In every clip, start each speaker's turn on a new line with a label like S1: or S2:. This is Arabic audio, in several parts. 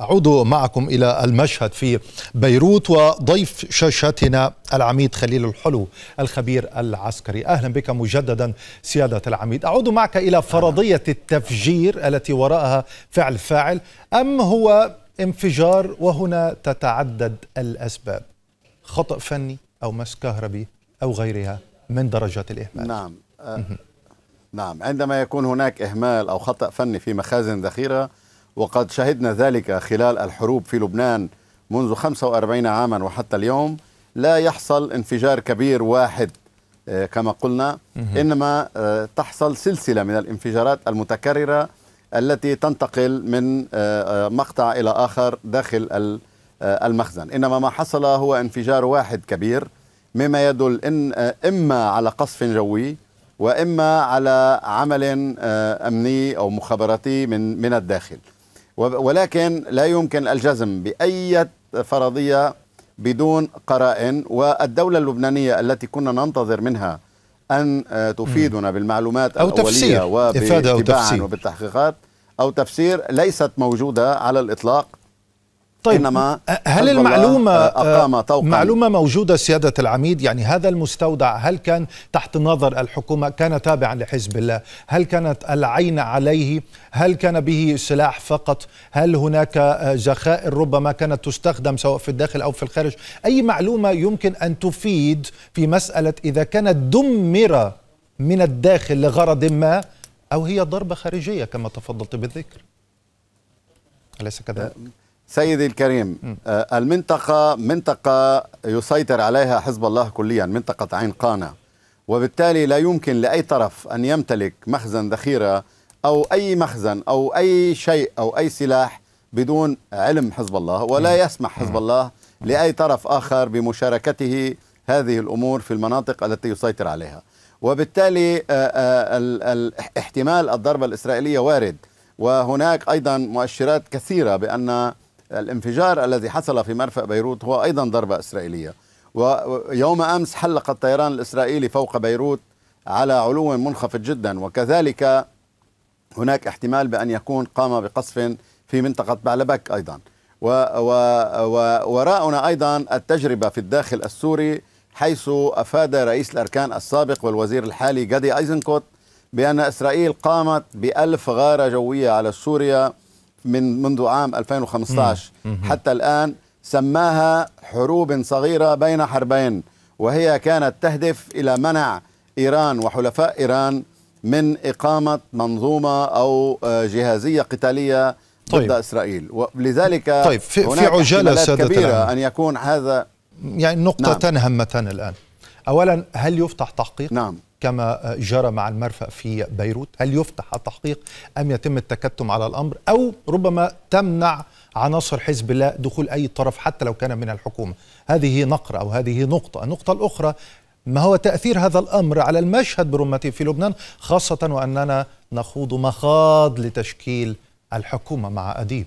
S1: أعود معكم إلى المشهد في بيروت وضيف شاشتنا العميد خليل الحلو الخبير العسكري أهلا بك مجددا سيادة العميد أعود معك إلى فرضية التفجير التي وراءها فعل فاعل أم هو انفجار وهنا تتعدد الأسباب خطأ فني أو مس كهربي أو غيرها من درجات الإهمال نعم أه
S2: نعم عندما يكون هناك إهمال أو خطأ فني في مخازن ذخيرة وقد شهدنا ذلك خلال الحروب في لبنان منذ 45 عاما وحتى اليوم لا يحصل انفجار كبير واحد آه، كما قلنا انما آه، تحصل سلسله من الانفجارات المتكرره التي تنتقل من آه، مقطع الى اخر داخل المخزن انما ما حصل هو انفجار واحد كبير مما يدل ان اما على قصف جوي واما على عمل امني او مخابراتي من من الداخل ولكن لا يمكن الجزم بأي فرضية بدون قرائن والدولة اللبنانية التي كنا ننتظر منها أن آه، تفيدنا بالمعلومات أو الأولية تفسير تفسير. وبالتحقيقات أو تفسير ليست موجودة على الإطلاق
S1: طيب إنما هل المعلومة آه، آه، أقام طوقا معلومة موجودة سيادة العميد يعني هذا المستودع هل كان تحت نظر الحكومة كان تابعا لحزب الله هل كانت العين عليه هل كان به سلاح فقط هل هناك آه، ذخائر ربما كانت تستخدم سواء في الداخل أو في الخارج أي معلومة يمكن أن تفيد في مسألة إذا كانت دمر من الداخل لغرض ما أو هي ضربة خارجية كما تفضلت بالذكر
S2: أليس كذلك؟ سيدي الكريم آه، المنطقة منطقة يسيطر عليها حزب الله كليا منطقة عين قانة وبالتالي لا يمكن لأي طرف أن يمتلك مخزن ذخيرة أو أي مخزن أو أي شيء أو أي سلاح بدون علم حزب الله ولا يسمح حزب الله لأي طرف آخر بمشاركته هذه الأمور في المناطق التي يسيطر عليها وبالتالي آه، آه، احتمال الضربة الإسرائيلية وارد وهناك أيضا مؤشرات كثيرة بأن الانفجار الذي حصل في مرفأ بيروت هو أيضا ضربة إسرائيلية ويوم أمس حلق الطيران الإسرائيلي فوق بيروت على علو منخفض جدا وكذلك هناك احتمال بأن يكون قام بقصف في منطقة بعلبك أيضا و و و وراءنا أيضا التجربة في الداخل السوري حيث أفاد رئيس الأركان السابق والوزير الحالي جدي أيزنكوت بأن إسرائيل قامت بألف غارة جوية على سوريا من منذ عام 2015 حتى الآن سماها حروب صغيرة بين حربين وهي كانت تهدف إلى منع إيران وحلفاء إيران من إقامة منظومة أو آه، جهازية قتالية طيب. ضد إسرائيل ولذلك طيب في, في عجالة كبيرة أن يكون هذا
S1: يعني نقطة نعم. هامتان الآن أولا هل يفتح تحقيق؟ نعم كما جرى مع المرفأ في بيروت هل يفتح التحقيق أم يتم التكتم على الأمر أو ربما تمنع عناصر حزب الله دخول أي طرف حتى لو كان من الحكومة هذه نقرة أو هذه نقطة النقطة الأخرى ما هو تأثير هذا الأمر على المشهد برمته في لبنان خاصة وأننا نخوض مخاض لتشكيل الحكومة مع أديب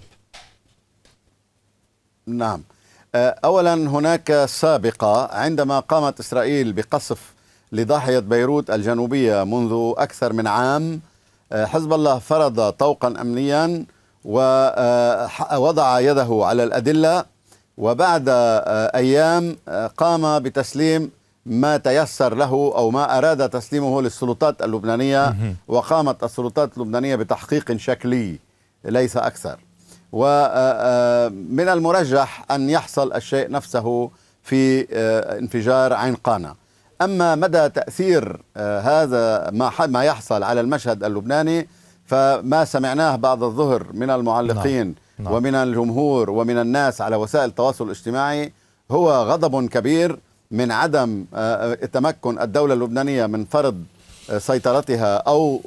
S2: نعم أه، أولا هناك سابقة عندما قامت إسرائيل بقصف لضاحية بيروت الجنوبية منذ أكثر من عام آه، حزب الله فرض طوقا أمنيا ووضع آه، يده على الأدلة وبعد آه، أيام قام بتسليم ما تيسر له أو ما أراد تسليمه للسلطات اللبنانية وقامت السلطات اللبنانية بتحقيق شكلي ليس أكثر ومن المرجح أن يحصل الشيء نفسه في انفجار عين قانا أما مدى تأثير آه، هذا ما ما يحصل على المشهد اللبناني فما سمعناه بعد الظهر من المعلقين نعم. نعم. ومن الجمهور ومن الناس على وسائل التواصل الاجتماعي هو غضب كبير من عدم آه، تمكن الدولة اللبنانية من فرض آه، سيطرتها أو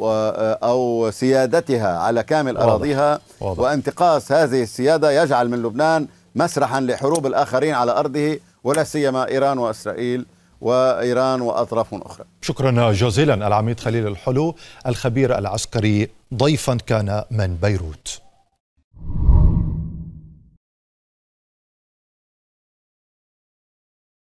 S2: أو سيادتها على كامل واضح. أراضيها واضح. وانتقاص هذه السيادة يجعل من لبنان مسرحا لحروب الآخرين على أرضه ولا سيما إيران وإسرائيل وإيران وأطراف أخرى
S1: شكرا جزيلا العميد خليل الحلو الخبير العسكري ضيفا كان من بيروت